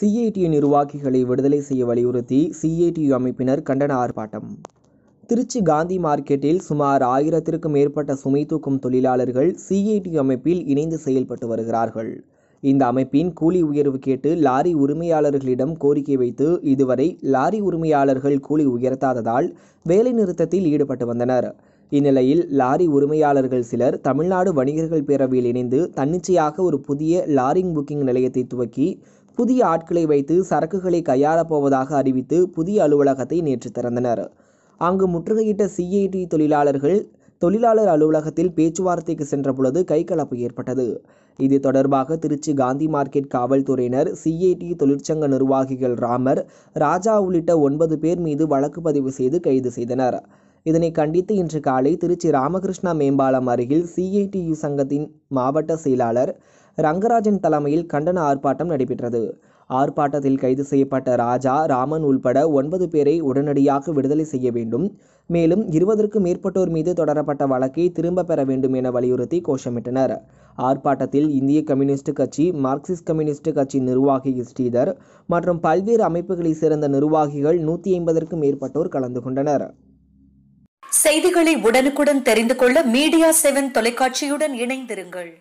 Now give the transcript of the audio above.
CITU நிர்வாகிகளை விடுதலை செய்ய வலியுறுத்தி சிஐடியு அமைப்பினர் கண்டன ஆர்ப்பாட்டம் திருச்சி காந்தி மார்க்கெட்டில் சுமார் ஆயிரத்திற்கும் மேற்பட்ட சுமை தூக்கும் தொழிலாளர்கள் சிஐடியு அமைப்பில் இணைந்து செயல்பட்டு வருகிறார்கள் இந்த அமைப்பின் கூலி உயர்வு கேட்டு லாரி உரிமையாளர்களிடம் கோரிக்கை வைத்து இதுவரை லாரி உரிமையாளர்கள் கூலி உயர்த்தாததால் வேலைநிறுத்தத்தில் ஈடுபட்டு வந்தனர் இந்நிலையில் லாரி உரிமையாளர்கள் சிலர் தமிழ்நாடு வணிகர்கள் பேரவையில் இணைந்து தன்னிச்சையாக ஒரு புதிய லாரிங் புக்கிங் நிலையத்தை துவக்கி புதிய ஆட்களை வைத்து சரக்குகளை கையாளப் போவதாக அறிவித்து புதிய அலுவலகத்தை நேற்று திறந்தனர் அங்கு முற்றுகையிட்ட சிஐடி தொழிலாளர்கள் தொழிலாளர் அலுவலகத்தில் பேச்சுவார்த்தைக்கு சென்ற பொழுது கைகலப்பு ஏற்பட்டது இது தொடர்பாக திருச்சி காந்தி மார்க்கெட் காவல்துறையினர் சிஐடி தொழிற்சங்க நிர்வாகிகள் ராமர் ராஜா உள்ளிட்ட ஒன்பது பேர் மீது வழக்கு பதிவு செய்து கைது செய்தனர் இதனை கண்டித்து இன்று காலை திருச்சி ராமகிருஷ்ணா மேம்பாலம் அருகில் சிஐடியு சங்கத்தின் மாவட்ட செயலாளர் ரங்கராஜன் தலைமையில் கண்டன ஆர்ப்பாட்டம் நடைபெற்றது ஆர்ப்பாட்டத்தில் கைது செய்யப்பட்ட ராஜா ராமன் உள்பட ஒன்பது பேரை உடனடியாக விடுதலை செய்ய வேண்டும் மேலும் இருபதற்கும் மேற்பட்டோர் மீது தொடரப்பட்ட வழக்கை திரும்ப பெற வேண்டும் என வலியுறுத்தி கோஷமிட்டனர் ஆர்ப்பாட்டத்தில் இந்திய கம்யூனிஸ்ட் கட்சி மார்க்சிஸ்ட் கம்யூனிஸ்ட் கட்சி நிர்வாகி ஸ்ரீதர் மற்றும் பல்வேறு அமைப்புகளைச் சேர்ந்த நிர்வாகிகள் நூற்றி ஐம்பதற்கும் மேற்பட்டோர் கலந்து கொண்டனர் செய்திகளை உடனுக்குடன் தெரிந்து கொள்ள மீடியா செவன் தொலைக்காட்சியுடன் இணைந்திருங்கள்